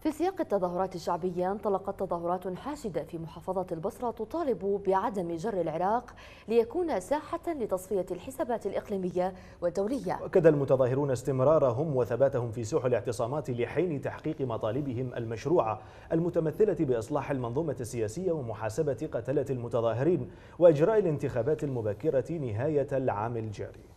في سياق التظاهرات الشعبية انطلقت تظاهرات حاشدة في محافظة البصرة تطالب بعدم جر العراق ليكون ساحة لتصفية الحسابات الإقليمية والدولية أكد المتظاهرون استمرارهم وثباتهم في سوح الاعتصامات لحين تحقيق مطالبهم المشروعة المتمثلة بإصلاح المنظومة السياسية ومحاسبة قتلة المتظاهرين وإجراء الانتخابات المبكرة نهاية العام الجاري